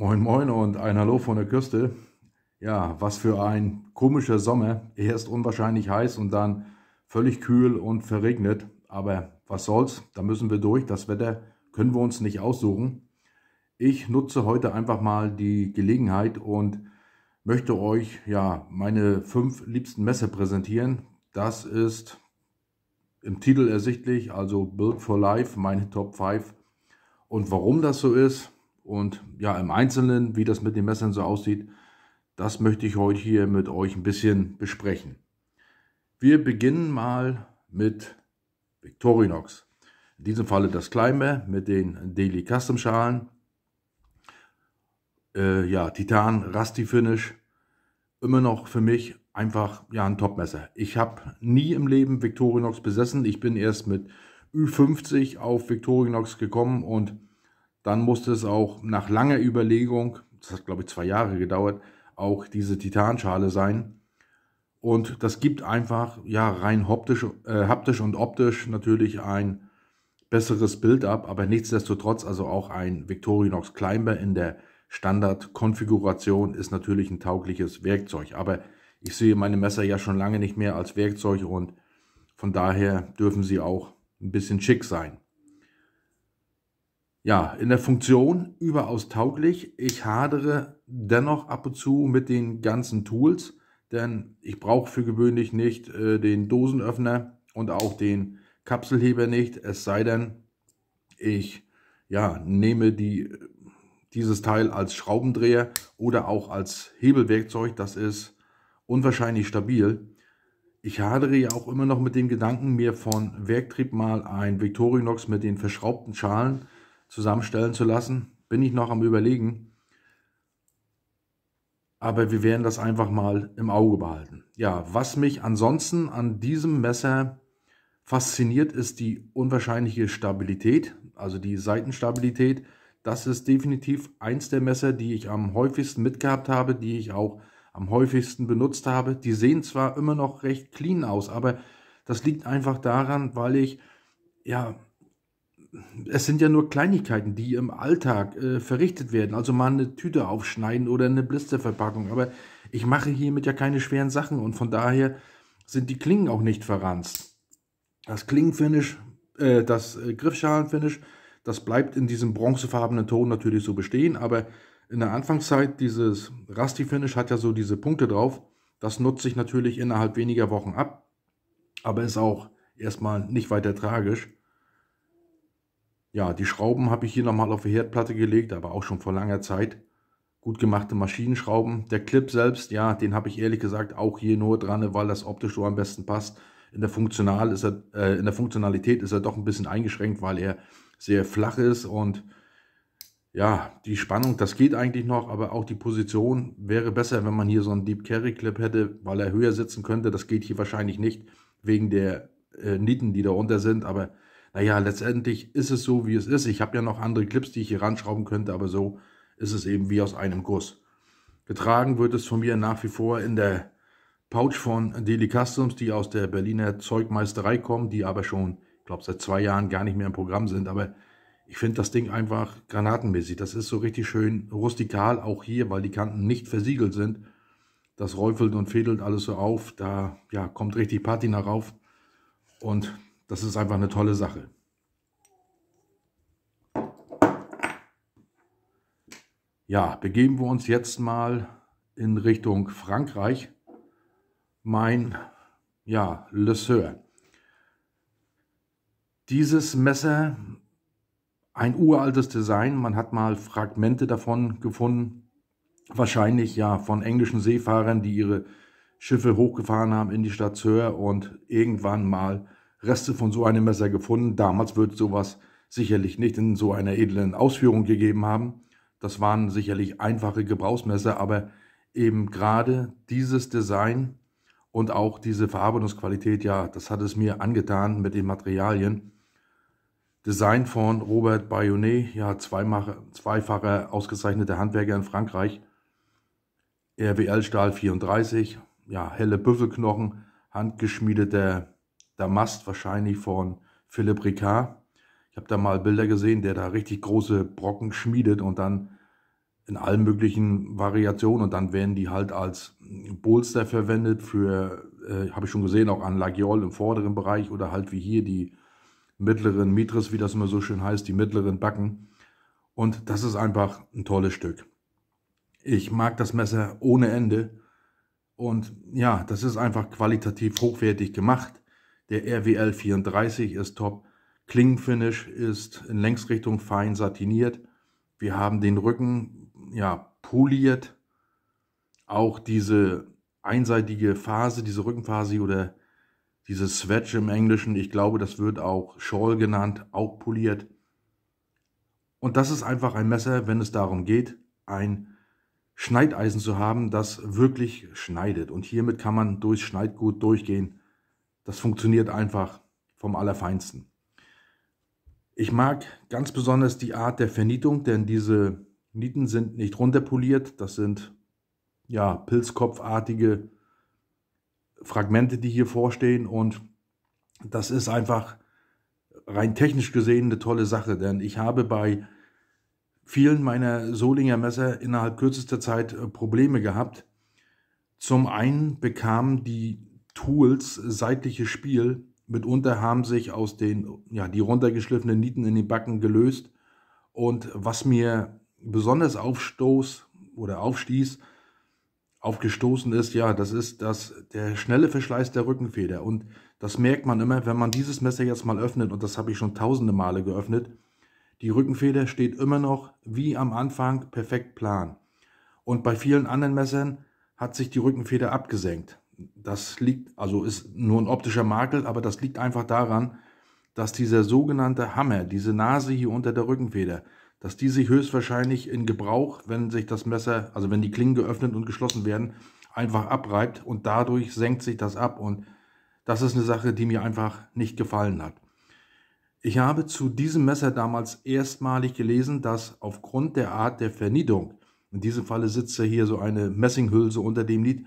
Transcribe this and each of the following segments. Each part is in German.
Moin Moin und ein Hallo von der Küste. Ja, was für ein komischer Sommer. Erst unwahrscheinlich heiß und dann völlig kühl und verregnet. Aber was soll's, da müssen wir durch. Das Wetter können wir uns nicht aussuchen. Ich nutze heute einfach mal die Gelegenheit und möchte euch ja meine fünf liebsten Messer präsentieren. Das ist im Titel ersichtlich, also Build for Life, meine Top 5. Und warum das so ist, und ja, im Einzelnen, wie das mit den Messern so aussieht, das möchte ich heute hier mit euch ein bisschen besprechen. Wir beginnen mal mit Victorinox. In diesem Falle das Climber mit den Daily Custom Schalen. Äh, ja, Titan, Rusty Finish. Immer noch für mich einfach ja, ein Topmesser. Ich habe nie im Leben Victorinox besessen. Ich bin erst mit Ü50 auf Victorinox gekommen und dann musste es auch nach langer Überlegung, das hat glaube ich zwei Jahre gedauert, auch diese Titanschale sein. Und das gibt einfach ja rein haptisch, äh, haptisch und optisch natürlich ein besseres Bild ab, aber nichtsdestotrotz also auch ein Victorinox Climber in der Standardkonfiguration ist natürlich ein taugliches Werkzeug. Aber ich sehe meine Messer ja schon lange nicht mehr als Werkzeug und von daher dürfen sie auch ein bisschen schick sein ja, in der Funktion überaus tauglich. Ich hadere dennoch ab und zu mit den ganzen Tools, denn ich brauche für gewöhnlich nicht äh, den Dosenöffner und auch den Kapselheber nicht, es sei denn, ich ja, nehme die, dieses Teil als Schraubendreher oder auch als Hebelwerkzeug, das ist unwahrscheinlich stabil. Ich hadere ja auch immer noch mit dem Gedanken, mir von Werktrieb mal ein Victorinox mit den verschraubten Schalen zusammenstellen zu lassen. Bin ich noch am Überlegen. Aber wir werden das einfach mal im Auge behalten. Ja, was mich ansonsten an diesem Messer fasziniert, ist die unwahrscheinliche Stabilität, also die Seitenstabilität. Das ist definitiv eins der Messer, die ich am häufigsten mitgehabt habe, die ich auch am häufigsten benutzt habe. Die sehen zwar immer noch recht clean aus, aber das liegt einfach daran, weil ich ja es sind ja nur Kleinigkeiten, die im Alltag äh, verrichtet werden. Also mal eine Tüte aufschneiden oder eine Blisterverpackung. Aber ich mache hiermit ja keine schweren Sachen und von daher sind die Klingen auch nicht verranzt. Das Klingenfinish, äh, das äh, Griffschalenfinish, das bleibt in diesem bronzefarbenen Ton natürlich so bestehen, aber in der Anfangszeit, dieses Rusty-Finish hat ja so diese Punkte drauf. Das nutze ich natürlich innerhalb weniger Wochen ab, aber ist auch erstmal nicht weiter tragisch. Ja, die Schrauben habe ich hier nochmal auf die Herdplatte gelegt, aber auch schon vor langer Zeit. Gut gemachte Maschinenschrauben. Der Clip selbst, ja, den habe ich ehrlich gesagt auch hier nur dran, weil das optisch so am besten passt. In der, Funktional ist er, äh, in der Funktionalität ist er doch ein bisschen eingeschränkt, weil er sehr flach ist und ja, die Spannung, das geht eigentlich noch, aber auch die Position wäre besser, wenn man hier so einen Deep Carry Clip hätte, weil er höher sitzen könnte. Das geht hier wahrscheinlich nicht, wegen der äh, Nieten, die da unter sind, aber naja, letztendlich ist es so, wie es ist. Ich habe ja noch andere Clips, die ich hier ranschrauben könnte, aber so ist es eben wie aus einem Guss. Getragen wird es von mir nach wie vor in der Pouch von Deli Customs, die aus der Berliner Zeugmeisterei kommen, die aber schon, ich glaube, seit zwei Jahren gar nicht mehr im Programm sind. Aber ich finde das Ding einfach granatenmäßig. Das ist so richtig schön rustikal, auch hier, weil die Kanten nicht versiegelt sind. Das räufelt und fädelt alles so auf. Da ja, kommt richtig Patina rauf. Und das ist einfach eine tolle Sache. Ja, begeben wir uns jetzt mal in Richtung Frankreich. Mein, ja, Le Sœur. Dieses Messer, ein uraltes Design, man hat mal Fragmente davon gefunden, wahrscheinlich ja von englischen Seefahrern, die ihre Schiffe hochgefahren haben in die Stadt Sœur und irgendwann mal Reste von so einem Messer gefunden. Damals wird sowas sicherlich nicht in so einer edlen Ausführung gegeben haben. Das waren sicherlich einfache Gebrauchsmesser, aber eben gerade dieses Design und auch diese Verarbeitungsqualität, ja, das hat es mir angetan mit den Materialien. Design von Robert Bayonet, ja, zweifacher ausgezeichneter Handwerker in Frankreich. RWL Stahl 34, ja, helle Büffelknochen, handgeschmiedeter Damast wahrscheinlich von Philipp Ricard. Ich habe da mal Bilder gesehen, der da richtig große Brocken schmiedet und dann in allen möglichen Variationen und dann werden die halt als Bolster verwendet für, äh, habe ich schon gesehen, auch an Lagiol im vorderen Bereich oder halt wie hier die mittleren Mitris, wie das immer so schön heißt, die mittleren Backen. Und das ist einfach ein tolles Stück. Ich mag das Messer ohne Ende. Und ja, das ist einfach qualitativ hochwertig gemacht. Der RWL 34 ist top. Klingenfinish ist in Längsrichtung fein satiniert. Wir haben den Rücken ja poliert. Auch diese einseitige Phase, diese Rückenphase oder dieses Swatch im Englischen, ich glaube, das wird auch Shawl genannt, auch poliert. Und das ist einfach ein Messer, wenn es darum geht, ein Schneideisen zu haben, das wirklich schneidet. Und hiermit kann man durchs Schneidgut durchgehen das funktioniert einfach vom Allerfeinsten. Ich mag ganz besonders die Art der Vernietung, denn diese Nieten sind nicht runterpoliert. Das sind ja pilzkopfartige Fragmente, die hier vorstehen. Und das ist einfach rein technisch gesehen eine tolle Sache, denn ich habe bei vielen meiner Solinger Messer innerhalb kürzester Zeit äh, Probleme gehabt. Zum einen bekamen die Tools, seitliches Spiel. Mitunter haben sich aus den, ja, die runtergeschliffenen Nieten in den Backen gelöst. Und was mir besonders aufstoß oder aufstieß, aufgestoßen ist, ja, das ist das, der schnelle Verschleiß der Rückenfeder. Und das merkt man immer, wenn man dieses Messer jetzt mal öffnet, und das habe ich schon tausende Male geöffnet, die Rückenfeder steht immer noch wie am Anfang perfekt plan. Und bei vielen anderen Messern hat sich die Rückenfeder abgesenkt das liegt, also ist nur ein optischer Makel, aber das liegt einfach daran, dass dieser sogenannte Hammer, diese Nase hier unter der Rückenfeder, dass die sich höchstwahrscheinlich in Gebrauch, wenn sich das Messer, also wenn die Klingen geöffnet und geschlossen werden, einfach abreibt und dadurch senkt sich das ab und das ist eine Sache, die mir einfach nicht gefallen hat. Ich habe zu diesem Messer damals erstmalig gelesen, dass aufgrund der Art der Verniedung, in diesem Falle sitzt ja hier so eine Messinghülse unter dem Lied,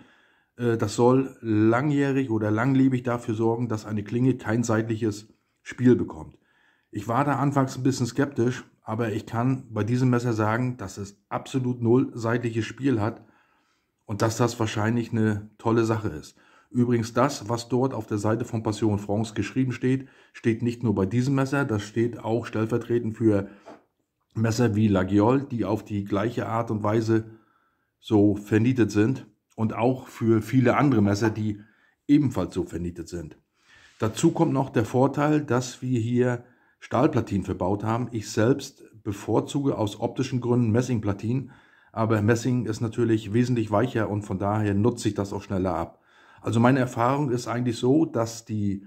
äh, das soll langjährig oder langlebig dafür sorgen, dass eine Klinge kein seitliches Spiel bekommt. Ich war da anfangs ein bisschen skeptisch, aber ich kann bei diesem Messer sagen, dass es absolut null seitliches Spiel hat und dass das wahrscheinlich eine tolle Sache ist. Übrigens das, was dort auf der Seite von Passion France geschrieben steht, steht nicht nur bei diesem Messer, das steht auch stellvertretend für Messer wie Lagiol, die auf die gleiche Art und Weise so vernietet sind und auch für viele andere Messer, die ebenfalls so vernietet sind. Dazu kommt noch der Vorteil, dass wir hier Stahlplatinen verbaut haben. Ich selbst bevorzuge aus optischen Gründen Messingplatinen, aber Messing ist natürlich wesentlich weicher und von daher nutze ich das auch schneller ab. Also meine Erfahrung ist eigentlich so, dass die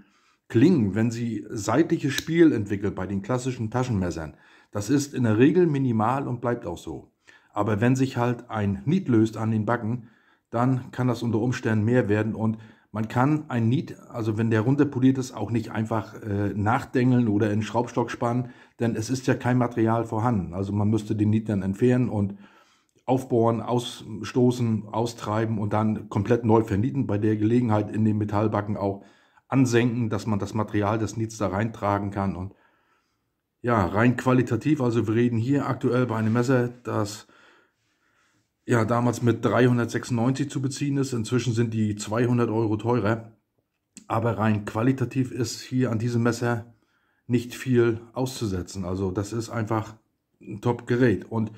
Klingen, wenn sie seitliches Spiel entwickelt bei den klassischen Taschenmessern, das ist in der Regel minimal und bleibt auch so. Aber wenn sich halt ein Niet löst an den Backen, dann kann das unter Umständen mehr werden und man kann ein Niet, also wenn der runterpoliert ist, auch nicht einfach äh, nachdengeln oder in Schraubstock spannen, denn es ist ja kein Material vorhanden. Also man müsste den Niet dann entfernen und aufbohren, ausstoßen, austreiben und dann komplett neu vernieten. Bei der Gelegenheit in den Metallbacken auch ansenken, dass man das Material des Niets da reintragen kann. Und ja, rein qualitativ, also wir reden hier aktuell bei einem Messer, das ja damals mit 396 zu beziehen ist. Inzwischen sind die 200 Euro teurer. Aber rein qualitativ ist hier an diesem Messer nicht viel auszusetzen. Also das ist einfach ein Top-Gerät. Und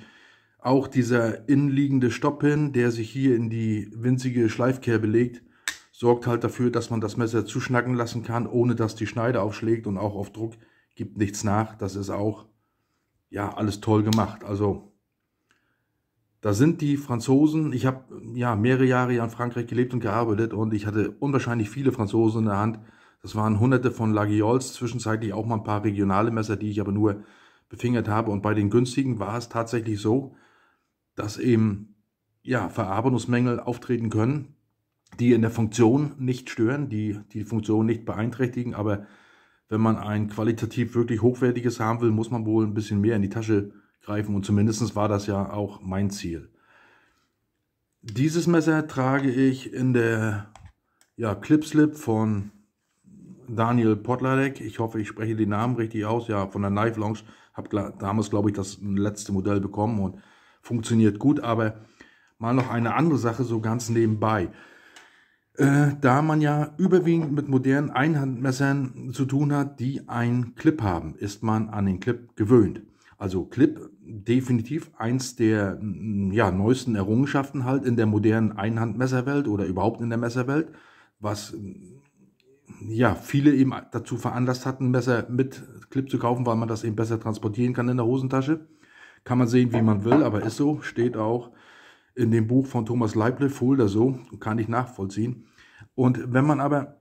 auch dieser innenliegende Stoppin, der sich hier in die winzige Schleifkerbe legt, sorgt halt dafür, dass man das Messer zuschnacken lassen kann, ohne dass die Schneide aufschlägt und auch auf Druck gibt nichts nach. Das ist auch ja alles toll gemacht. Also da sind die Franzosen, ich habe ja mehrere Jahre in Frankreich gelebt und gearbeitet und ich hatte unwahrscheinlich viele Franzosen in der Hand. Das waren hunderte von Lagiols, zwischenzeitlich auch mal ein paar regionale Messer, die ich aber nur befingert habe. Und bei den günstigen war es tatsächlich so, dass eben ja, Verarbeitungsmängel auftreten können, die in der Funktion nicht stören, die die Funktion nicht beeinträchtigen. Aber wenn man ein qualitativ wirklich hochwertiges haben will, muss man wohl ein bisschen mehr in die Tasche greifen. Und zumindest war das ja auch mein Ziel. Dieses Messer trage ich in der ja, Clipslip von Daniel Potladek. Ich hoffe, ich spreche den Namen richtig aus. Ja, von der Knife Lounge. Habe damals, glaube ich, das letzte Modell bekommen und funktioniert gut. Aber mal noch eine andere Sache so ganz nebenbei. Äh, da man ja überwiegend mit modernen Einhandmessern zu tun hat, die einen Clip haben, ist man an den Clip gewöhnt. Also Clip, definitiv eins der mm, ja, neuesten Errungenschaften halt in der modernen Einhandmesserwelt oder überhaupt in der Messerwelt, was mm, ja viele eben dazu veranlasst hatten, Messer mit Clip zu kaufen, weil man das eben besser transportieren kann in der Hosentasche. Kann man sehen, wie man will, aber ist so, steht auch in dem Buch von Thomas Leible, Fulda so, kann ich nachvollziehen. Und wenn man aber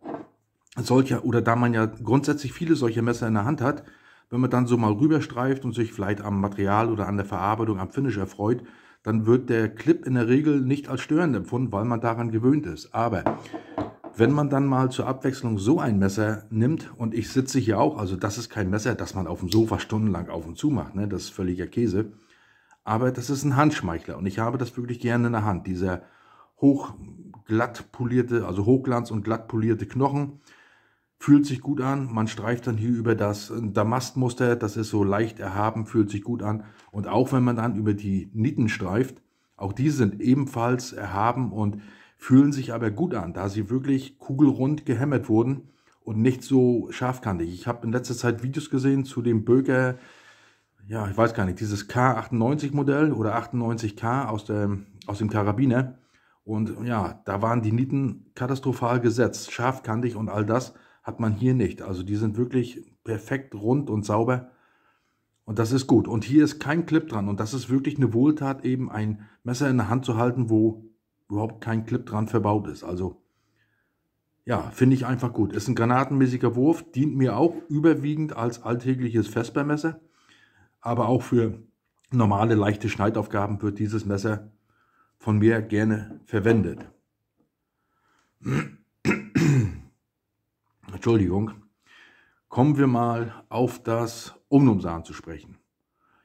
solcher, oder da man ja grundsätzlich viele solche Messer in der Hand hat, wenn man dann so mal rüberstreift und sich vielleicht am Material oder an der Verarbeitung, am Finish erfreut, dann wird der Clip in der Regel nicht als störend empfunden, weil man daran gewöhnt ist. Aber wenn man dann mal zur Abwechslung so ein Messer nimmt, und ich sitze hier auch, also das ist kein Messer, das man auf dem Sofa stundenlang auf und zu macht, ne? das ist völliger Käse, aber das ist ein Handschmeichler und ich habe das wirklich gerne in der Hand, dieser hochglatt polierte, also hochglanz und glatt polierte Knochen, fühlt sich gut an. Man streift dann hier über das Damastmuster, das ist so leicht erhaben, fühlt sich gut an. Und auch wenn man dann über die Nieten streift, auch diese sind ebenfalls erhaben und fühlen sich aber gut an, da sie wirklich kugelrund gehämmert wurden und nicht so scharfkantig. Ich habe in letzter Zeit Videos gesehen zu dem Böker, ja, ich weiß gar nicht, dieses K98-Modell oder 98K aus, dem, aus dem Karabiner. Und ja, da waren die Nieten katastrophal gesetzt, scharfkantig und all das hat man hier nicht. Also die sind wirklich perfekt rund und sauber. Und das ist gut. Und hier ist kein Clip dran. Und das ist wirklich eine Wohltat, eben ein Messer in der Hand zu halten, wo überhaupt kein Clip dran verbaut ist. Also ja, finde ich einfach gut. Ist ein granatenmäßiger Wurf, dient mir auch überwiegend als alltägliches Vespermesser. Aber auch für normale, leichte Schneidaufgaben wird dieses Messer von mir gerne verwendet. Entschuldigung, kommen wir mal auf das Umnumsan zu sprechen.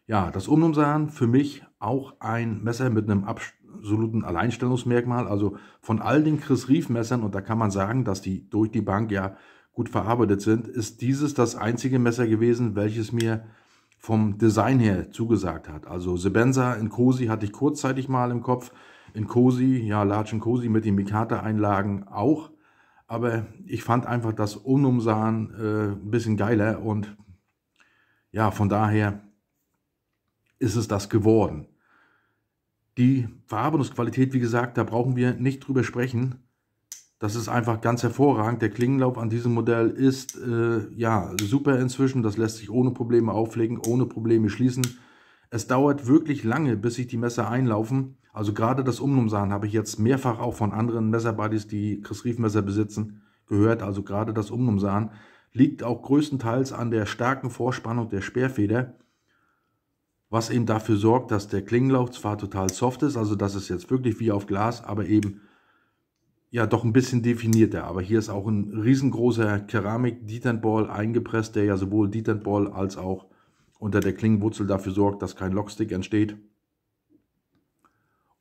Ja, das Umnumsan für mich auch ein Messer mit einem absoluten Alleinstellungsmerkmal, also von all den Chris Rief Messern, und da kann man sagen, dass die durch die Bank ja gut verarbeitet sind, ist dieses das einzige Messer gewesen, welches mir vom Design her zugesagt hat. Also Sebenza in Cosi hatte ich kurzzeitig mal im Kopf, in Cosi, ja, Large in Cosi mit den Mikata-Einlagen auch. Aber ich fand einfach das Unumsahn äh, ein bisschen geiler und ja, von daher ist es das geworden. Die Verarbeitungsqualität, wie gesagt, da brauchen wir nicht drüber sprechen. Das ist einfach ganz hervorragend. Der Klingenlauf an diesem Modell ist äh, ja super inzwischen. Das lässt sich ohne Probleme auflegen, ohne Probleme schließen. Es dauert wirklich lange, bis sich die Messer einlaufen. Also gerade das Umnumsaren habe ich jetzt mehrfach auch von anderen Messerbuddies, die Chris Rief Messer besitzen, gehört. Also gerade das Umnumsaren liegt auch größtenteils an der starken Vorspannung der Speerfeder, was eben dafür sorgt, dass der Klingenlauch zwar total soft ist, also das ist jetzt wirklich wie auf Glas, aber eben ja doch ein bisschen definierter. Aber hier ist auch ein riesengroßer keramik Ball eingepresst, der ja sowohl Ball als auch unter der Klingenwurzel dafür sorgt, dass kein Lockstick entsteht.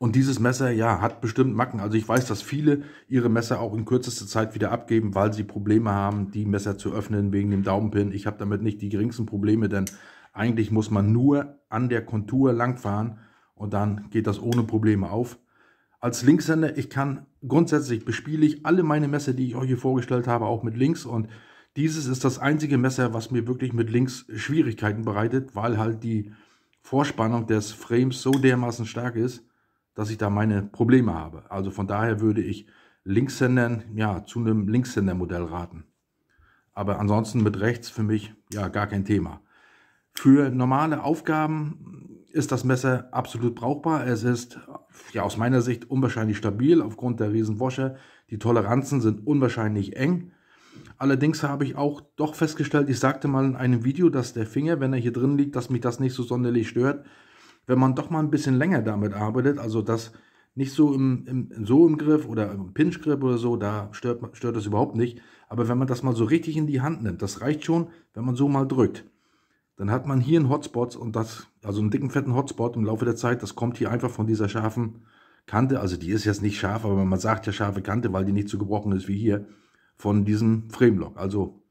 Und dieses Messer, ja, hat bestimmt Macken. Also ich weiß, dass viele ihre Messer auch in kürzester Zeit wieder abgeben, weil sie Probleme haben, die Messer zu öffnen wegen dem Daumenpin. Ich habe damit nicht die geringsten Probleme, denn eigentlich muss man nur an der Kontur langfahren und dann geht das ohne Probleme auf. Als Linkshänder, ich kann grundsätzlich bespiele ich alle meine Messer, die ich euch hier vorgestellt habe, auch mit links und dieses ist das einzige Messer, was mir wirklich mit links Schwierigkeiten bereitet, weil halt die Vorspannung des Frames so dermaßen stark ist, dass ich da meine Probleme habe. Also von daher würde ich Linkshändern ja zu einem Linkshänder-Modell raten. Aber ansonsten mit rechts für mich ja gar kein Thema. Für normale Aufgaben ist das Messer absolut brauchbar. Es ist ja aus meiner Sicht unwahrscheinlich stabil aufgrund der riesen Wasche. Die Toleranzen sind unwahrscheinlich eng. Allerdings habe ich auch doch festgestellt, ich sagte mal in einem Video, dass der Finger, wenn er hier drin liegt, dass mich das nicht so sonderlich stört wenn man doch mal ein bisschen länger damit arbeitet, also das nicht so im, im so im Griff oder im Pinch-Grip oder so, da stört, stört das überhaupt nicht. Aber wenn man das mal so richtig in die Hand nimmt, das reicht schon, wenn man so mal drückt. Dann hat man hier einen Hotspot und das, also einen dicken, fetten Hotspot im Laufe der Zeit, das kommt hier einfach von dieser scharfen Kante, also die ist jetzt nicht scharf, aber man sagt ja scharfe Kante, weil die nicht so gebrochen ist wie hier, von diesem Frame Lock. Also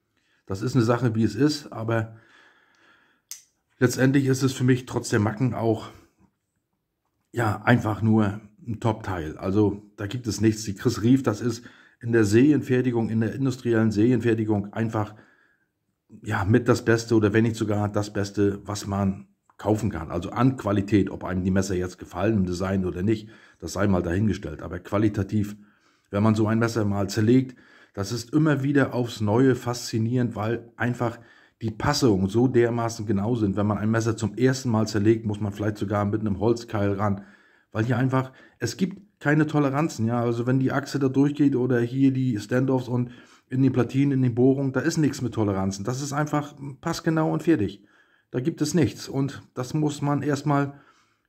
das ist eine Sache, wie es ist, aber letztendlich ist es für mich trotz der Macken auch ja einfach nur ein Top-Teil. Also da gibt es nichts. Die Chris Rief, das ist in der Serienfertigung, in der industriellen Serienfertigung einfach ja mit das Beste oder wenn nicht sogar das Beste, was man kaufen kann. Also an Qualität, ob einem die Messer jetzt gefallen im Design oder nicht, das sei mal dahingestellt. Aber qualitativ, wenn man so ein Messer mal zerlegt, das ist immer wieder aufs Neue faszinierend, weil einfach die Passungen so dermaßen genau sind. Wenn man ein Messer zum ersten Mal zerlegt, muss man vielleicht sogar mit einem Holzkeil ran. Weil hier einfach, es gibt keine Toleranzen, ja. Also wenn die Achse da durchgeht oder hier die Standoffs und in den Platinen, in den Bohrungen, da ist nichts mit Toleranzen. Das ist einfach passgenau und fertig. Da gibt es nichts. Und das muss man erstmal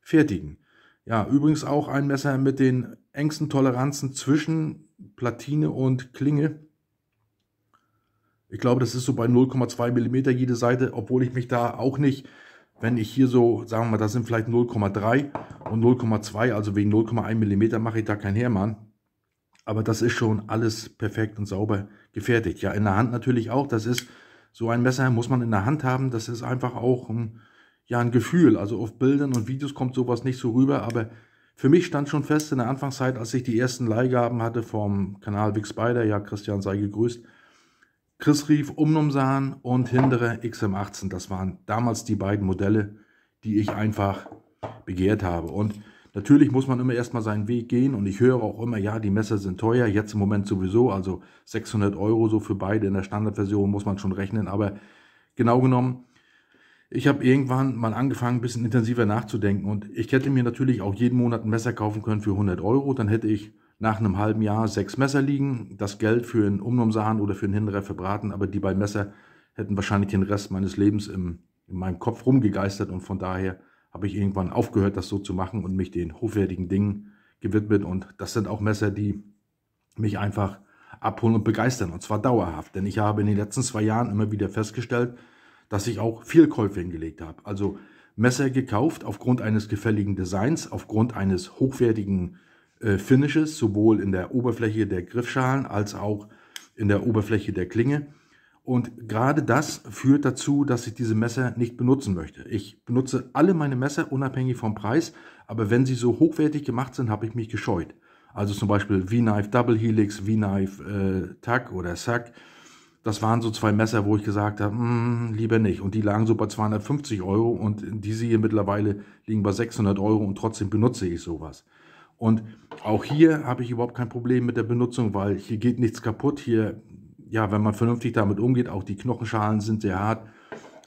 fertigen. Ja, übrigens auch ein Messer mit den engsten Toleranzen zwischen Platine und Klinge ich glaube, das ist so bei 0,2 Millimeter jede Seite, obwohl ich mich da auch nicht, wenn ich hier so, sagen wir mal, das sind vielleicht 0,3 und 0,2, also wegen 0,1 Millimeter mache ich da kein Hermann. Aber das ist schon alles perfekt und sauber gefertigt. Ja, in der Hand natürlich auch. Das ist so ein Messer, muss man in der Hand haben. Das ist einfach auch ein, ja, ein Gefühl. Also auf Bildern und Videos kommt sowas nicht so rüber. Aber für mich stand schon fest in der Anfangszeit, als ich die ersten Leihgaben hatte vom Kanal Big Spider, ja, Christian sei gegrüßt, Chris Rief, Umnumsan und Hinderer XM18. Das waren damals die beiden Modelle, die ich einfach begehrt habe. Und natürlich muss man immer erstmal seinen Weg gehen. Und ich höre auch immer, ja, die Messer sind teuer. Jetzt im Moment sowieso. Also 600 Euro so für beide in der Standardversion muss man schon rechnen. Aber genau genommen, ich habe irgendwann mal angefangen, ein bisschen intensiver nachzudenken. Und ich hätte mir natürlich auch jeden Monat ein Messer kaufen können für 100 Euro. Dann hätte ich nach einem halben Jahr sechs Messer liegen, das Geld für einen Umnomsahan oder für einen Hinterher verbraten, aber die beiden Messer hätten wahrscheinlich den Rest meines Lebens im, in meinem Kopf rumgegeistert und von daher habe ich irgendwann aufgehört, das so zu machen und mich den hochwertigen Dingen gewidmet. Und das sind auch Messer, die mich einfach abholen und begeistern und zwar dauerhaft. Denn ich habe in den letzten zwei Jahren immer wieder festgestellt, dass ich auch viel Käufe hingelegt habe. Also Messer gekauft aufgrund eines gefälligen Designs, aufgrund eines hochwertigen äh, Finishes, sowohl in der Oberfläche der Griffschalen als auch in der Oberfläche der Klinge. Und gerade das führt dazu, dass ich diese Messer nicht benutzen möchte. Ich benutze alle meine Messer unabhängig vom Preis, aber wenn sie so hochwertig gemacht sind, habe ich mich gescheut. Also zum Beispiel V-Knife Double Helix, V-Knife äh, Tack oder Sack. Das waren so zwei Messer, wo ich gesagt habe, mh, mm, lieber nicht. Und die lagen so bei 250 Euro und diese hier mittlerweile liegen bei 600 Euro und trotzdem benutze ich sowas. Und auch hier habe ich überhaupt kein Problem mit der Benutzung, weil hier geht nichts kaputt. Hier, ja, wenn man vernünftig damit umgeht, auch die Knochenschalen sind sehr hart.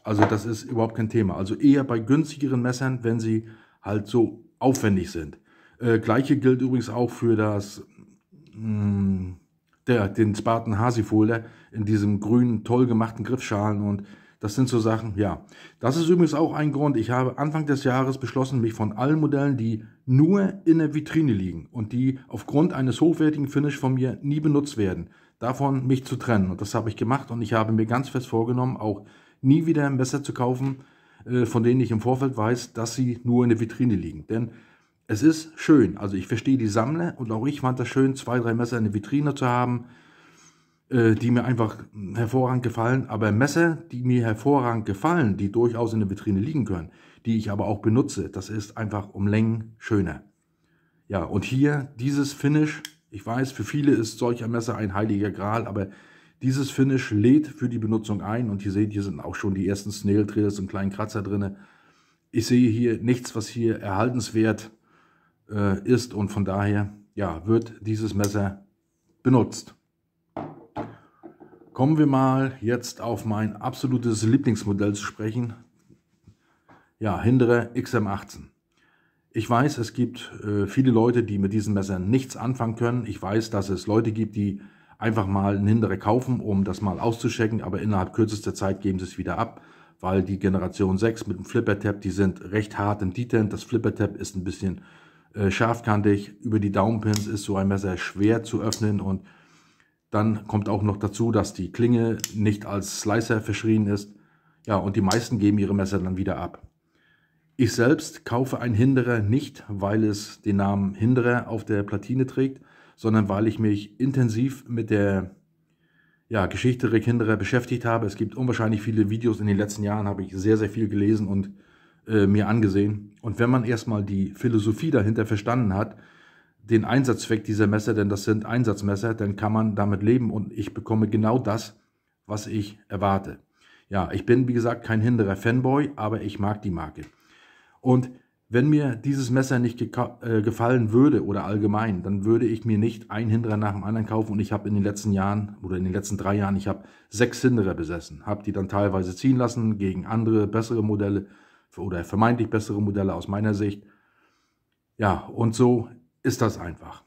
Also das ist überhaupt kein Thema. Also eher bei günstigeren Messern, wenn sie halt so aufwendig sind. Äh, Gleiche gilt übrigens auch für das, mh, mm, der, den Spaten Hasifolder in diesem grünen, toll gemachten Griffschalen und das sind so Sachen, ja. Das ist übrigens auch ein Grund. Ich habe Anfang des Jahres beschlossen, mich von allen Modellen, die nur in der Vitrine liegen und die aufgrund eines hochwertigen Finish von mir nie benutzt werden, davon mich zu trennen. Und das habe ich gemacht und ich habe mir ganz fest vorgenommen, auch nie wieder Messer zu kaufen, äh, von denen ich im Vorfeld weiß, dass sie nur in der Vitrine liegen. Denn es ist schön. Also ich verstehe die Sammler und auch ich fand das schön, zwei, drei Messer in der Vitrine zu haben. Äh, die mir einfach hervorragend gefallen, aber Messer, die mir hervorragend gefallen, die durchaus in der Vitrine liegen können, die ich aber auch benutze, das ist einfach um Längen schöner. Ja, und hier dieses Finish, ich weiß, für viele ist solcher Messer ein heiliger Gral, aber dieses Finish lädt für die Benutzung ein und ihr seht, hier sind auch schon die ersten Snail Trails und kleinen Kratzer drin. Ich sehe hier nichts, was hier erhaltenswert äh, ist und von daher ja, wird dieses Messer benutzt. Kommen wir mal jetzt auf mein absolutes Lieblingsmodell zu sprechen. Ja, Hinderer XM18. Ich weiß, es gibt äh, viele Leute, die mit diesem Messer nichts anfangen können. Ich weiß, dass es Leute gibt, die einfach mal einen Hinderer kaufen, um das mal auszuchecken, aber innerhalb kürzester Zeit geben sie es wieder ab, weil die Generation 6 mit dem flipper tap die sind recht hart im Detent. Das flipper tap ist ein bisschen äh, scharfkantig. Über die Daumenpins ist so ein Messer schwer zu öffnen und dann kommt auch noch dazu, dass die Klinge nicht als Slicer verschrien ist. Ja, und die meisten geben ihre Messer dann wieder ab. Ich selbst kaufe ein Hinderer nicht, weil es den Namen Hinderer auf der Platine trägt, sondern weil ich mich intensiv mit der ja, Geschichte Rick Hinderer beschäftigt habe. Es gibt unwahrscheinlich viele Videos in den letzten Jahren, habe ich sehr, sehr viel gelesen und äh, mir angesehen. Und wenn man erstmal die Philosophie dahinter verstanden hat, den Einsatzzweck dieser Messer, denn das sind Einsatzmesser, dann kann man damit leben und ich bekomme genau das, was ich erwarte. Ja, ich bin wie gesagt kein hinderer Fanboy, aber ich mag die Marke. Und wenn mir dieses Messer nicht ge äh, gefallen würde oder allgemein, dann würde ich mir nicht ein Hinderer nach dem anderen kaufen. Und ich habe in den letzten Jahren oder in den letzten drei Jahren, ich habe sechs Hinderer besessen, habe die dann teilweise ziehen lassen gegen andere bessere Modelle oder vermeintlich bessere Modelle aus meiner Sicht. Ja, und so ist das einfach.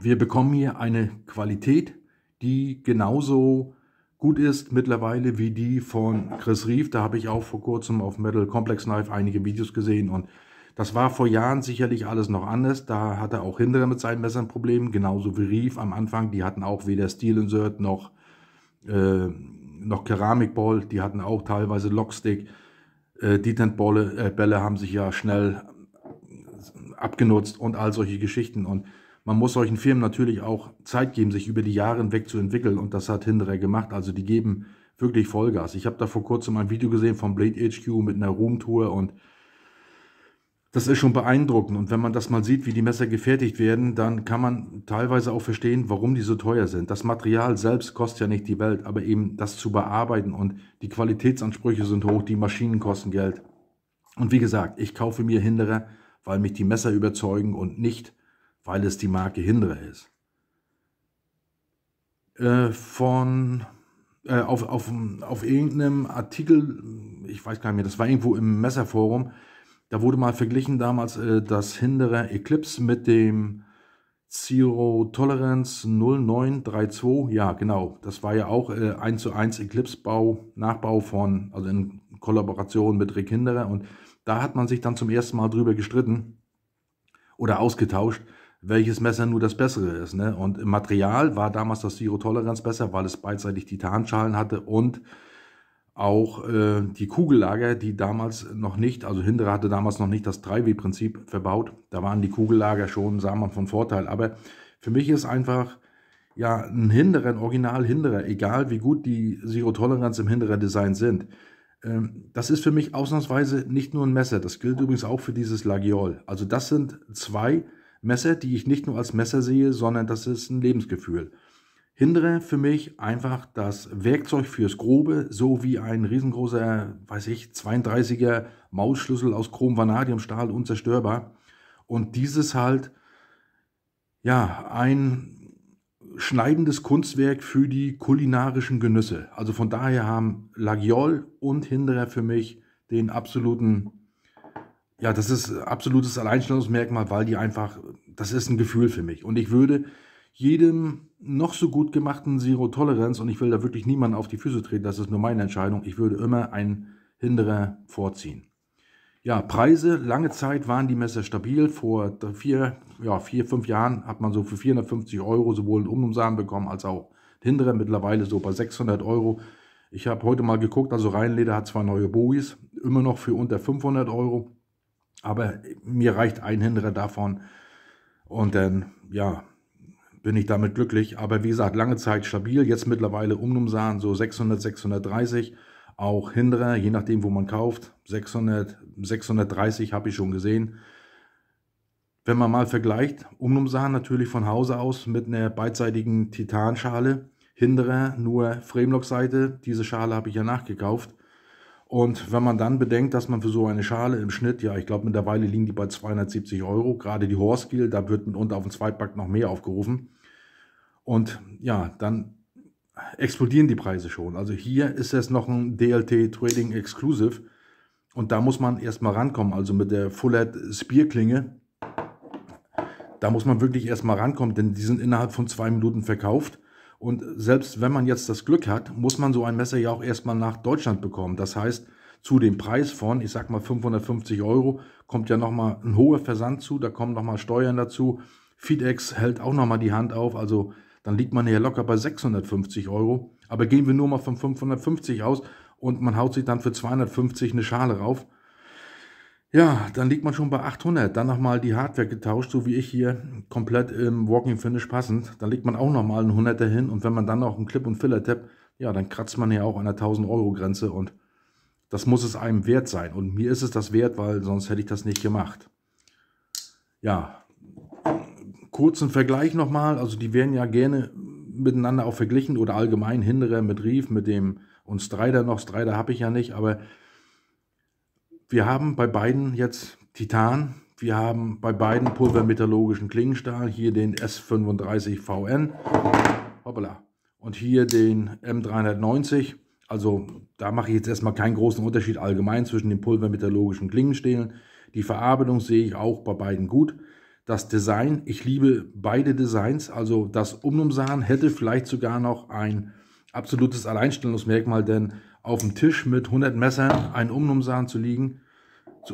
Wir bekommen hier eine Qualität, die genauso gut ist mittlerweile wie die von Chris Rief. Da habe ich auch vor kurzem auf Metal Complex Knife einige Videos gesehen und das war vor Jahren sicherlich alles noch anders. Da hatte auch Hinderer mit seinen Messern Probleme, genauso wie Rief am Anfang. Die hatten auch weder Steel Insert noch, äh, noch Keramikball. Die hatten auch teilweise Lockstick. Äh, Detent-Bälle äh, haben sich ja schnell abgenutzt und all solche Geschichten. Und man muss solchen Firmen natürlich auch Zeit geben, sich über die Jahre hinweg zu entwickeln. Und das hat Hinderer gemacht. Also die geben wirklich Vollgas. Ich habe da vor kurzem ein Video gesehen von Blade HQ mit einer Roomtour und das ist schon beeindruckend. Und wenn man das mal sieht, wie die Messer gefertigt werden, dann kann man teilweise auch verstehen, warum die so teuer sind. Das Material selbst kostet ja nicht die Welt, aber eben das zu bearbeiten und die Qualitätsansprüche sind hoch, die Maschinen kosten Geld. Und wie gesagt, ich kaufe mir Hinderer weil mich die Messer überzeugen und nicht, weil es die Marke Hindre ist. Äh, von äh, auf, auf, auf irgendeinem Artikel, ich weiß gar nicht mehr, das war irgendwo im Messerforum, da wurde mal verglichen damals äh, das Hinderer Eclipse mit dem Zero Tolerance 0932. Ja, genau. Das war ja auch äh, 1 zu 1 Eclipse Bau, Nachbau von, also in Kollaboration mit Rick Hinderer. Und da hat man sich dann zum ersten Mal drüber gestritten oder ausgetauscht, welches Messer nur das bessere ist. Ne? Und im Material war damals das Zero-Toleranz besser, weil es beidseitig Titanschalen hatte und auch äh, die Kugellager, die damals noch nicht, also Hinderer hatte damals noch nicht das 3W-Prinzip verbaut. Da waren die Kugellager schon, sah man von Vorteil. Aber für mich ist einfach ja ein Hinderer, ein Original-Hinderer, egal wie gut die Zero-Toleranz im Hinderer-Design sind ähm, das ist für mich ausnahmsweise nicht nur ein Messer. Das gilt übrigens auch für dieses Lagiol. Also das sind zwei Messer, die ich nicht nur als Messer sehe, sondern das ist ein Lebensgefühl. Hindere für mich einfach das Werkzeug fürs Grobe, so wie ein riesengroßer, weiß ich, 32er Mausschlüssel aus chrom vanadium stahl unzerstörbar. Und dieses halt, ja, ein schneidendes Kunstwerk für die kulinarischen Genüsse. Also von daher haben Lagiol und Hinderer für mich den absoluten, ja, das ist absolutes Alleinstellungsmerkmal, weil die einfach, das ist ein Gefühl für mich. Und ich würde jedem noch so gut gemachten Zero Toleranz, und ich will da wirklich niemanden auf die Füße treten, das ist nur meine Entscheidung, ich würde immer einen Hinderer vorziehen. Ja, Preise, lange Zeit waren die Messer stabil. Vor vier, ja, vier, fünf Jahren hat man so für 450 Euro sowohl einen Umsamen bekommen als auch hintere. Mittlerweile so bei 600 Euro. Ich habe heute mal geguckt, also Rheinleder hat zwei neue Bowies, immer noch für unter 500 Euro. Aber mir reicht ein Hinderer davon. Und dann, ja, bin ich damit glücklich. Aber wie gesagt, lange Zeit stabil. Jetzt mittlerweile Umnumsan so 600, 630 auch Hinderer, je nachdem, wo man kauft. 600, 630 habe ich schon gesehen. Wenn man mal vergleicht, Umnumsahen natürlich von Hause aus mit einer beidseitigen Titanschale, Hinderer nur Framelock-Seite, diese Schale habe ich ja nachgekauft. Und wenn man dann bedenkt, dass man für so eine Schale im Schnitt, ja, ich glaube mittlerweile liegen die bei 270 Euro, gerade die Horskill, da wird mitunter auf dem Zweitpack noch mehr aufgerufen. Und ja, dann explodieren die Preise schon. Also hier ist es noch ein DLT Trading Exclusive und da muss man erstmal rankommen. Also mit der Fullhead Spearklinge, da muss man wirklich erstmal rankommen, denn die sind innerhalb von zwei Minuten verkauft. Und selbst wenn man jetzt das Glück hat, muss man so ein Messer ja auch erstmal nach Deutschland bekommen. Das heißt, zu dem Preis von, ich sag mal 550 Euro, kommt ja nochmal ein hoher Versand zu, da kommen nochmal Steuern dazu. FedEx hält auch nochmal die Hand auf, also dann liegt man ja locker bei 650 Euro. Aber gehen wir nur mal von 550 aus und man haut sich dann für 250 eine Schale rauf. Ja, dann liegt man schon bei 800. Dann nochmal die Hardware getauscht, so wie ich hier, komplett im Walking Finish passend. Dann legt man auch nochmal einen 100er hin und wenn man dann noch einen Clip und Filler tappt, ja, dann kratzt man ja auch an der 1000 Euro Grenze und das muss es einem wert sein. Und mir ist es das wert, weil sonst hätte ich das nicht gemacht. Ja, kurzen Vergleich nochmal. Also die werden ja gerne miteinander auch verglichen oder allgemein Hinderer mit Rief, mit dem und Strider noch. Strider habe ich ja nicht, aber wir haben bei beiden jetzt Titan. Wir haben bei beiden pulvermetallurgischen Klingenstahl hier den S35 VN. Hoppala. Und hier den M390. Also da mache ich jetzt erstmal keinen großen Unterschied allgemein zwischen den pulvermetallurgischen Klingenstählen. Die Verarbeitung sehe ich auch bei beiden gut das Design. Ich liebe beide Designs. Also das Umnumsahn hätte vielleicht sogar noch ein absolutes Alleinstellungsmerkmal, denn auf dem Tisch mit 100 Messern ein Umnumsahn zu liegen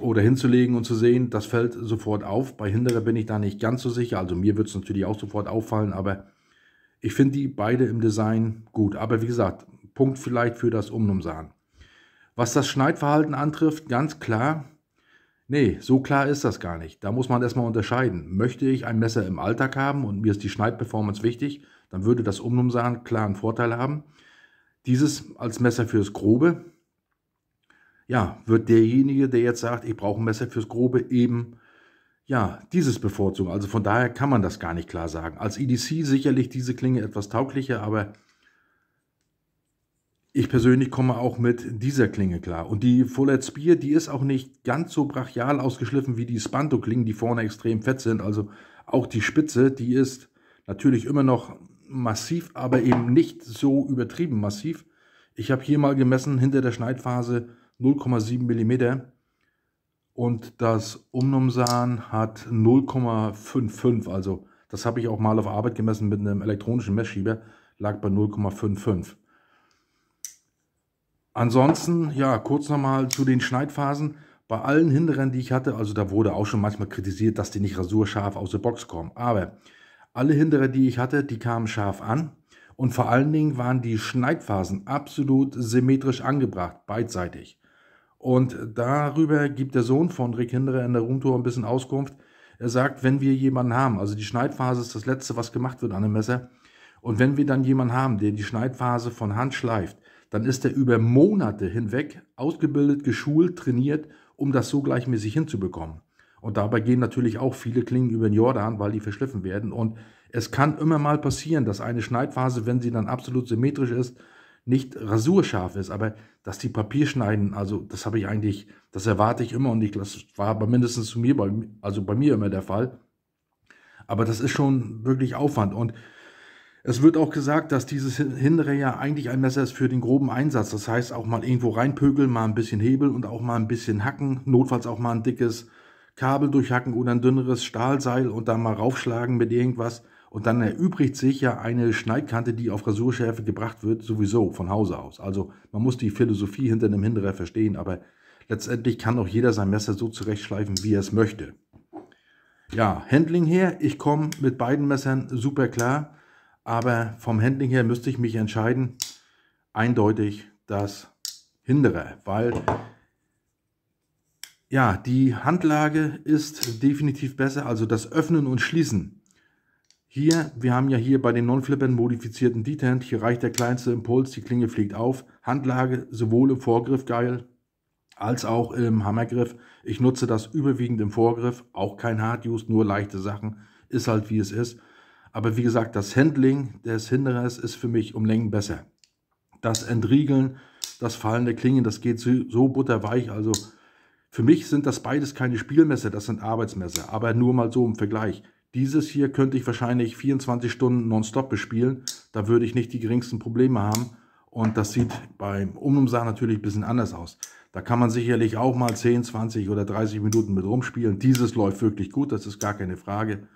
oder hinzulegen und zu sehen, das fällt sofort auf. Bei Hinderer bin ich da nicht ganz so sicher. Also mir wird es natürlich auch sofort auffallen, aber ich finde die beide im Design gut. Aber wie gesagt, Punkt vielleicht für das Umnumsahn. Was das Schneidverhalten antrifft, ganz klar, Nee, so klar ist das gar nicht. Da muss man erstmal unterscheiden. Möchte ich ein Messer im Alltag haben und mir ist die Schneidperformance wichtig, dann würde das klar einen Vorteil haben. Dieses als Messer fürs Grobe, ja, wird derjenige, der jetzt sagt, ich brauche ein Messer fürs Grobe, eben ja, dieses bevorzugen. Also von daher kann man das gar nicht klar sagen. Als EDC sicherlich diese Klinge etwas tauglicher, aber ich persönlich komme auch mit dieser Klinge klar. Und die Fuller Spear, die ist auch nicht ganz so brachial ausgeschliffen wie die Spanto-Klingen, die vorne extrem fett sind. Also auch die Spitze, die ist natürlich immer noch massiv, aber eben nicht so übertrieben massiv. Ich habe hier mal gemessen, hinter der Schneidphase 0,7 mm. Und das Umnomsan hat 0,55. Also das habe ich auch mal auf Arbeit gemessen mit einem elektronischen Messschieber, lag bei 0,55. Ansonsten, ja, kurz nochmal zu den Schneidphasen. Bei allen Hinderern, die ich hatte, also da wurde auch schon manchmal kritisiert, dass die nicht rasurscharf aus der Box kommen. Aber alle Hinderer, die ich hatte, die kamen scharf an. Und vor allen Dingen waren die Schneidphasen absolut symmetrisch angebracht, beidseitig. Und darüber gibt der Sohn von Rick Hinderer in der Rumtour ein bisschen Auskunft. Er sagt, wenn wir jemanden haben, also die Schneidphase ist das Letzte, was gemacht wird an einem Messer. Und wenn wir dann jemanden haben, der die Schneidphase von Hand schleift, dann ist er über Monate hinweg ausgebildet, geschult, trainiert, um das so gleichmäßig hinzubekommen. Und dabei gehen natürlich auch viele Klingen über den Jordan, weil die verschliffen werden. Und es kann immer mal passieren, dass eine Schneidphase, wenn sie dann absolut symmetrisch ist, nicht rasurscharf ist, aber dass die Papier schneiden, also das habe ich eigentlich, das erwarte ich immer und ich, das war aber mindestens zu mir, bei, also bei mir immer der Fall. Aber das ist schon wirklich Aufwand und es wird auch gesagt, dass dieses Hindere ja eigentlich ein Messer ist für den groben Einsatz. Das heißt, auch mal irgendwo reinpökeln, mal ein bisschen Hebel und auch mal ein bisschen hacken. Notfalls auch mal ein dickes Kabel durchhacken oder ein dünneres Stahlseil und dann mal raufschlagen mit irgendwas. Und dann erübrigt sich ja eine Schneidkante, die auf Rasurschärfe gebracht wird, sowieso von Hause aus. Also man muss die Philosophie hinter einem Hindere verstehen, aber letztendlich kann auch jeder sein Messer so zurechtschleifen, wie er es möchte. Ja, Handling her, ich komme mit beiden Messern super klar. Aber vom Handling her müsste ich mich entscheiden, eindeutig das Hinderer, weil ja, die Handlage ist definitiv besser, also das Öffnen und Schließen. Hier, wir haben ja hier bei den Non-Flippern modifizierten Detent, hier reicht der kleinste Impuls, die Klinge fliegt auf. Handlage sowohl im Vorgriff geil als auch im Hammergriff. Ich nutze das überwiegend im Vorgriff, auch kein Hard Use, nur leichte Sachen, ist halt wie es ist. Aber wie gesagt, das Handling des Hinderers ist für mich um Längen besser. Das Entriegeln, das Fallen der Klingen, das geht so butterweich. Also für mich sind das beides keine Spielmesser, das sind Arbeitsmesser. Aber nur mal so im Vergleich. Dieses hier könnte ich wahrscheinlich 24 Stunden nonstop bespielen. Da würde ich nicht die geringsten Probleme haben. Und das sieht beim Umnumsar natürlich ein bisschen anders aus. Da kann man sicherlich auch mal 10, 20 oder 30 Minuten mit rumspielen. Dieses läuft wirklich gut, das ist gar keine Frage.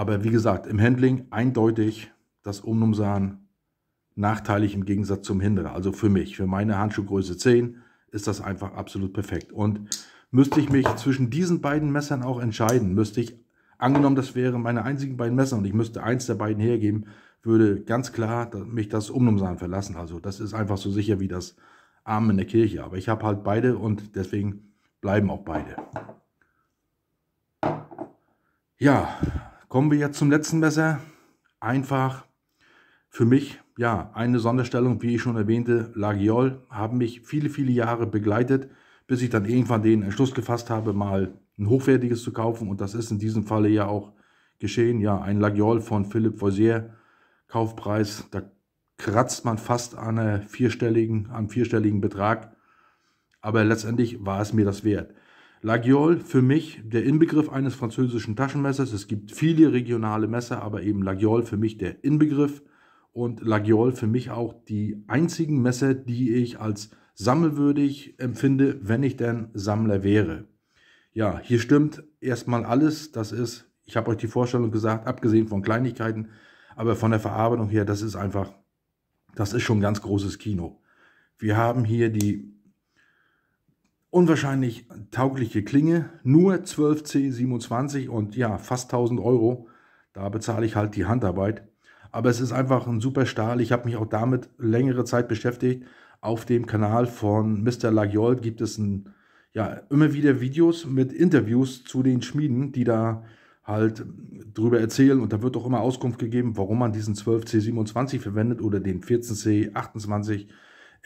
Aber wie gesagt, im Handling eindeutig das Umnumsan nachteilig im Gegensatz zum Hinderer. Also für mich, für meine Handschuhgröße 10 ist das einfach absolut perfekt. Und müsste ich mich zwischen diesen beiden Messern auch entscheiden, müsste ich, angenommen, das wären meine einzigen beiden Messer und ich müsste eins der beiden hergeben, würde ganz klar mich das Umnumsan verlassen. Also das ist einfach so sicher wie das Arm in der Kirche. Aber ich habe halt beide und deswegen bleiben auch beide. Ja, Kommen wir jetzt zum letzten Messer. Einfach für mich, ja, eine Sonderstellung, wie ich schon erwähnte, Lagiol, haben mich viele, viele Jahre begleitet, bis ich dann irgendwann den Entschluss gefasst habe, mal ein hochwertiges zu kaufen. Und das ist in diesem Falle ja auch geschehen. Ja, ein Lagiol von Philipp Voisier, Kaufpreis, da kratzt man fast an einer äh, vierstelligen, am vierstelligen Betrag. Aber letztendlich war es mir das wert. Lagiol, für mich der Inbegriff eines französischen Taschenmessers. Es gibt viele regionale Messer, aber eben Lagiol für mich der Inbegriff und Lagiol für mich auch die einzigen Messer, die ich als sammelwürdig empfinde, wenn ich denn Sammler wäre. Ja, hier stimmt erstmal alles. Das ist, ich habe euch die Vorstellung gesagt, abgesehen von Kleinigkeiten, aber von der Verarbeitung her, das ist einfach, das ist schon ganz großes Kino. Wir haben hier die Unwahrscheinlich taugliche Klinge, nur 12C27 und ja, fast 1000 Euro. Da bezahle ich halt die Handarbeit. Aber es ist einfach ein super Stahl. Ich habe mich auch damit längere Zeit beschäftigt. Auf dem Kanal von Mr. Lagiol gibt es ein, ja, immer wieder Videos mit Interviews zu den Schmieden, die da halt drüber erzählen. Und da wird auch immer Auskunft gegeben, warum man diesen 12C27 verwendet oder den 14C28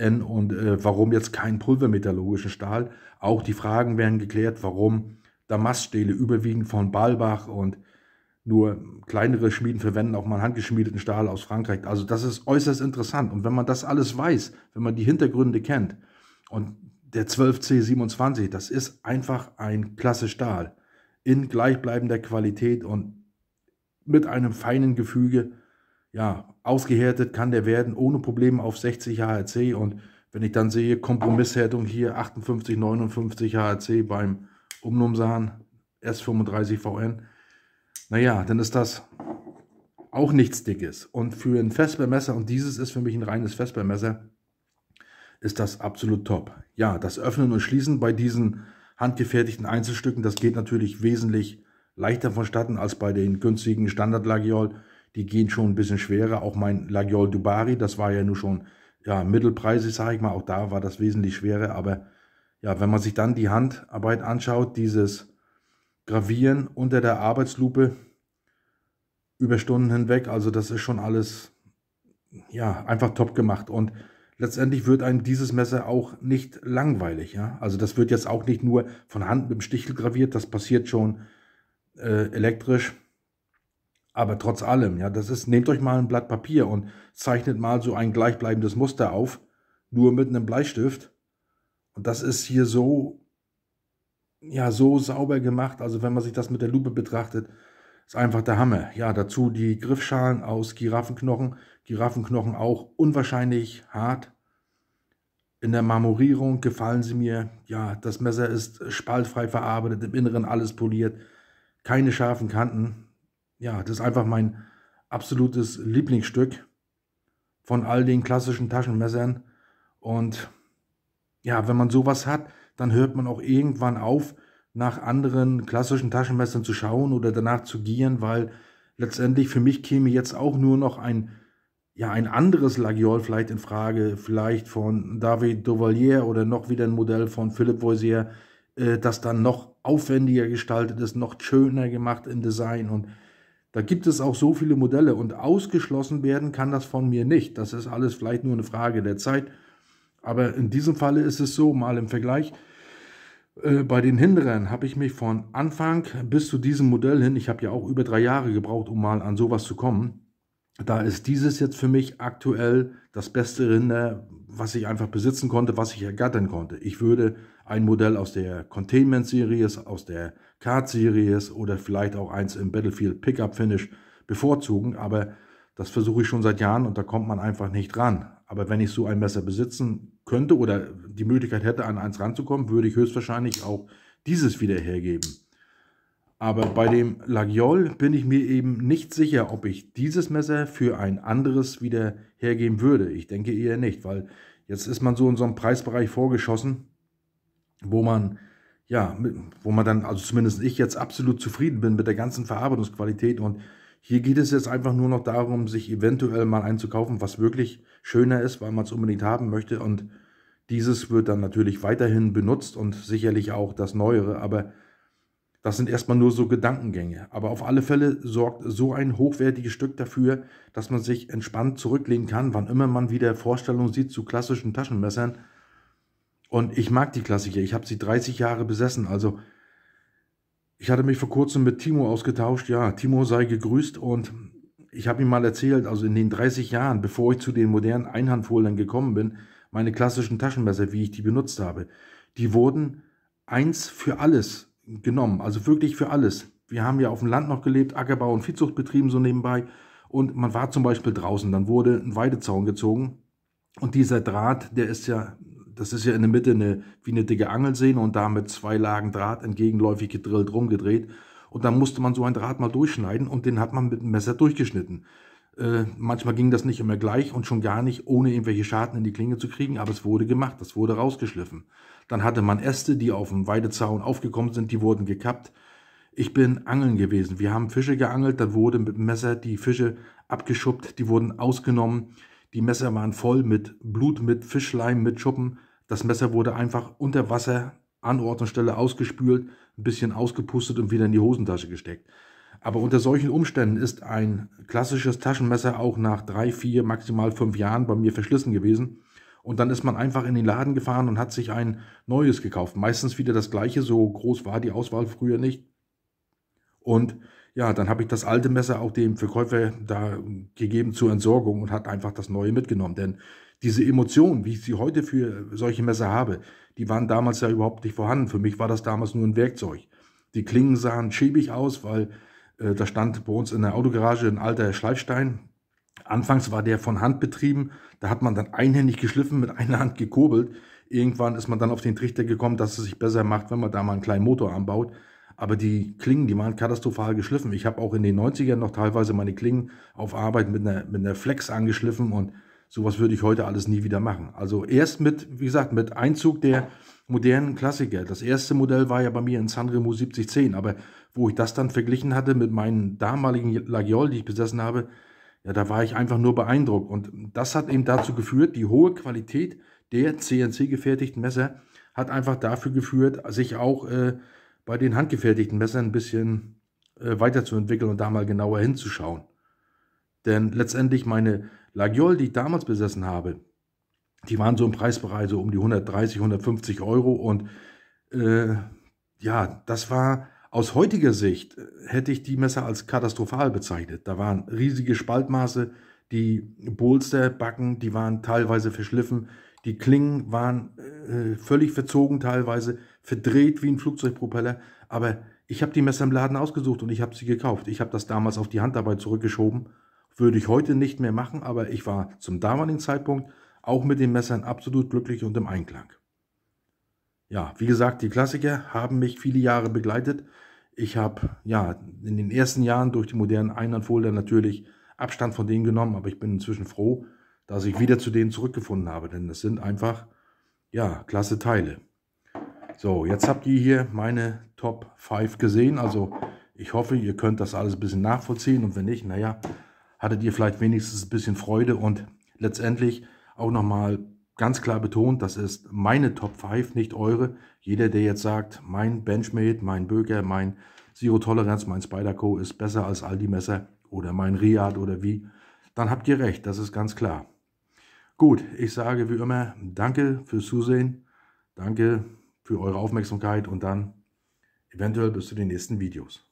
und äh, warum jetzt keinen pulvermetallurgischen Stahl. Auch die Fragen werden geklärt, warum Damaststähle überwiegend von Balbach und nur kleinere Schmieden verwenden auch mal handgeschmiedeten Stahl aus Frankreich. Also das ist äußerst interessant. Und wenn man das alles weiß, wenn man die Hintergründe kennt und der 12C27, das ist einfach ein klasse Stahl in gleichbleibender Qualität und mit einem feinen Gefüge ja, ausgehärtet kann der werden, ohne Probleme auf 60 HRC. Und wenn ich dann sehe, Kompromisshärtung hier 58, 59 HRC beim Umnumsan S35 VN, naja, dann ist das auch nichts Dickes. Und für ein Festbärmesser, und dieses ist für mich ein reines Festbärmesser, ist das absolut top. Ja, das Öffnen und Schließen bei diesen handgefertigten Einzelstücken, das geht natürlich wesentlich leichter vonstatten als bei den günstigen Standard-Lagiol die gehen schon ein bisschen schwerer. Auch mein Lagiol Dubari, das war ja nur schon ja, mittelpreisig, sage ich mal, auch da war das wesentlich schwerer. Aber ja, wenn man sich dann die Handarbeit anschaut, dieses Gravieren unter der Arbeitslupe über Stunden hinweg, also das ist schon alles ja, einfach top gemacht. Und letztendlich wird einem dieses Messer auch nicht langweilig. Ja? Also das wird jetzt auch nicht nur von Hand mit dem Stichel graviert, das passiert schon äh, elektrisch aber trotz allem, ja, das ist, nehmt euch mal ein Blatt Papier und zeichnet mal so ein gleichbleibendes Muster auf, nur mit einem Bleistift. Und das ist hier so, ja, so sauber gemacht. Also wenn man sich das mit der Lupe betrachtet, ist einfach der Hammer. Ja, dazu die Griffschalen aus Giraffenknochen. Giraffenknochen auch unwahrscheinlich hart. In der Marmorierung gefallen sie mir. Ja, das Messer ist spaltfrei verarbeitet, im Inneren alles poliert. Keine scharfen Kanten ja, das ist einfach mein absolutes Lieblingsstück von all den klassischen Taschenmessern. Und ja, wenn man sowas hat, dann hört man auch irgendwann auf, nach anderen klassischen Taschenmessern zu schauen oder danach zu gieren, weil letztendlich für mich käme jetzt auch nur noch ein, ja, ein anderes Lagiol vielleicht in Frage, vielleicht von David Duvalier oder noch wieder ein Modell von Philippe Voisier, äh, das dann noch aufwendiger gestaltet ist, noch schöner gemacht im Design und da gibt es auch so viele Modelle und ausgeschlossen werden kann das von mir nicht. Das ist alles vielleicht nur eine Frage der Zeit. Aber in diesem Falle ist es so, mal im Vergleich. Äh, bei den Hinderern habe ich mich von Anfang bis zu diesem Modell hin, ich habe ja auch über drei Jahre gebraucht, um mal an sowas zu kommen. Da ist dieses jetzt für mich aktuell das beste Rinder, was ich einfach besitzen konnte, was ich ergattern konnte. Ich würde ein Modell aus der Containment Series, aus der Card Series oder vielleicht auch eins im Battlefield Pickup Finish bevorzugen, aber das versuche ich schon seit Jahren und da kommt man einfach nicht ran. Aber wenn ich so ein Messer besitzen könnte oder die Möglichkeit hätte, an eins ranzukommen, würde ich höchstwahrscheinlich auch dieses wieder hergeben. Aber bei dem Lagiol bin ich mir eben nicht sicher, ob ich dieses Messer für ein anderes wieder hergeben würde. Ich denke eher nicht, weil jetzt ist man so in so einem Preisbereich vorgeschossen wo man ja, wo man dann, also zumindest ich jetzt absolut zufrieden bin mit der ganzen Verarbeitungsqualität und hier geht es jetzt einfach nur noch darum, sich eventuell mal einzukaufen, was wirklich schöner ist, weil man es unbedingt haben möchte und dieses wird dann natürlich weiterhin benutzt und sicherlich auch das Neuere, aber das sind erstmal nur so Gedankengänge. Aber auf alle Fälle sorgt so ein hochwertiges Stück dafür, dass man sich entspannt zurücklehnen kann, wann immer man wieder Vorstellungen sieht zu klassischen Taschenmessern, und ich mag die Klassiker. Ich habe sie 30 Jahre besessen. Also, ich hatte mich vor kurzem mit Timo ausgetauscht. Ja, Timo sei gegrüßt. Und ich habe ihm mal erzählt, also in den 30 Jahren, bevor ich zu den modernen Einhandfoldern gekommen bin, meine klassischen Taschenmesser, wie ich die benutzt habe, die wurden eins für alles genommen. Also wirklich für alles. Wir haben ja auf dem Land noch gelebt, Ackerbau und Viehzucht betrieben so nebenbei. Und man war zum Beispiel draußen, dann wurde ein Weidezaun gezogen. Und dieser Draht, der ist ja das ist ja in der Mitte eine, wie eine dicke Angelsehne und da mit zwei Lagen Draht entgegenläufig gedrillt rumgedreht. Und dann musste man so ein Draht mal durchschneiden und den hat man mit dem Messer durchgeschnitten. Äh, manchmal ging das nicht immer gleich und schon gar nicht, ohne irgendwelche Schaden in die Klinge zu kriegen, aber es wurde gemacht, das wurde rausgeschliffen. Dann hatte man Äste, die auf dem Weidezaun aufgekommen sind, die wurden gekappt. Ich bin angeln gewesen. Wir haben Fische geangelt, dann wurde mit dem Messer die Fische abgeschuppt, die wurden ausgenommen. Die Messer waren voll mit Blut, mit Fischleim, mit Schuppen. Das Messer wurde einfach unter Wasser an Ort und Stelle ausgespült, ein bisschen ausgepustet und wieder in die Hosentasche gesteckt. Aber unter solchen Umständen ist ein klassisches Taschenmesser auch nach drei, vier, maximal fünf Jahren bei mir verschlissen gewesen. Und dann ist man einfach in den Laden gefahren und hat sich ein neues gekauft. Meistens wieder das gleiche, so groß war die Auswahl früher nicht. Und ja, dann habe ich das alte Messer auch dem Verkäufer da gegeben zur Entsorgung und hat einfach das neue mitgenommen. Denn diese Emotionen, wie ich sie heute für solche Messer habe, die waren damals ja überhaupt nicht vorhanden. Für mich war das damals nur ein Werkzeug. Die Klingen sahen schäbig aus, weil äh, da stand bei uns in der Autogarage ein alter Schleifstein. Anfangs war der von Hand betrieben. Da hat man dann einhändig geschliffen, mit einer Hand gekurbelt. Irgendwann ist man dann auf den Trichter gekommen, dass es sich besser macht, wenn man da mal einen kleinen Motor anbaut aber die Klingen, die waren katastrophal geschliffen. Ich habe auch in den 90ern noch teilweise meine Klingen auf Arbeit mit einer, mit einer Flex angeschliffen und sowas würde ich heute alles nie wieder machen. Also erst mit, wie gesagt, mit Einzug der modernen Klassiker. Das erste Modell war ja bei mir in Sanremo 7010, aber wo ich das dann verglichen hatte mit meinen damaligen Lagiol, die ich besessen habe, ja, da war ich einfach nur beeindruckt. Und das hat eben dazu geführt, die hohe Qualität der CNC-gefertigten Messer hat einfach dafür geführt, sich auch äh, bei den handgefertigten Messern ein bisschen äh, weiterzuentwickeln und da mal genauer hinzuschauen. Denn letztendlich meine Lagiol, die ich damals besessen habe, die waren so im Preisbereich so um die 130, 150 Euro und äh, ja, das war aus heutiger Sicht äh, hätte ich die Messer als katastrophal bezeichnet. Da waren riesige Spaltmaße, die Bolsterbacken, die waren teilweise verschliffen, die Klingen waren äh, völlig verzogen teilweise, verdreht wie ein Flugzeugpropeller. Aber ich habe die Messer im Laden ausgesucht und ich habe sie gekauft. Ich habe das damals auf die Handarbeit zurückgeschoben. Würde ich heute nicht mehr machen, aber ich war zum damaligen Zeitpunkt auch mit den Messern absolut glücklich und im Einklang. Ja, wie gesagt, die Klassiker haben mich viele Jahre begleitet. Ich habe ja in den ersten Jahren durch die modernen Einhandfolder natürlich Abstand von denen genommen, aber ich bin inzwischen froh, dass ich wieder zu denen zurückgefunden habe, denn das sind einfach, ja, klasse Teile. So, jetzt habt ihr hier meine Top 5 gesehen, also ich hoffe, ihr könnt das alles ein bisschen nachvollziehen und wenn nicht, naja, hattet ihr vielleicht wenigstens ein bisschen Freude und letztendlich auch nochmal ganz klar betont, das ist meine Top 5, nicht eure. Jeder, der jetzt sagt, mein Benchmade, mein Böker, mein Zero Tolerance, mein Spyderco ist besser als Aldi Messer oder mein Riad oder wie, dann habt ihr recht, das ist ganz klar. Gut, ich sage wie immer danke fürs Zusehen, danke für eure Aufmerksamkeit und dann eventuell bis zu den nächsten Videos.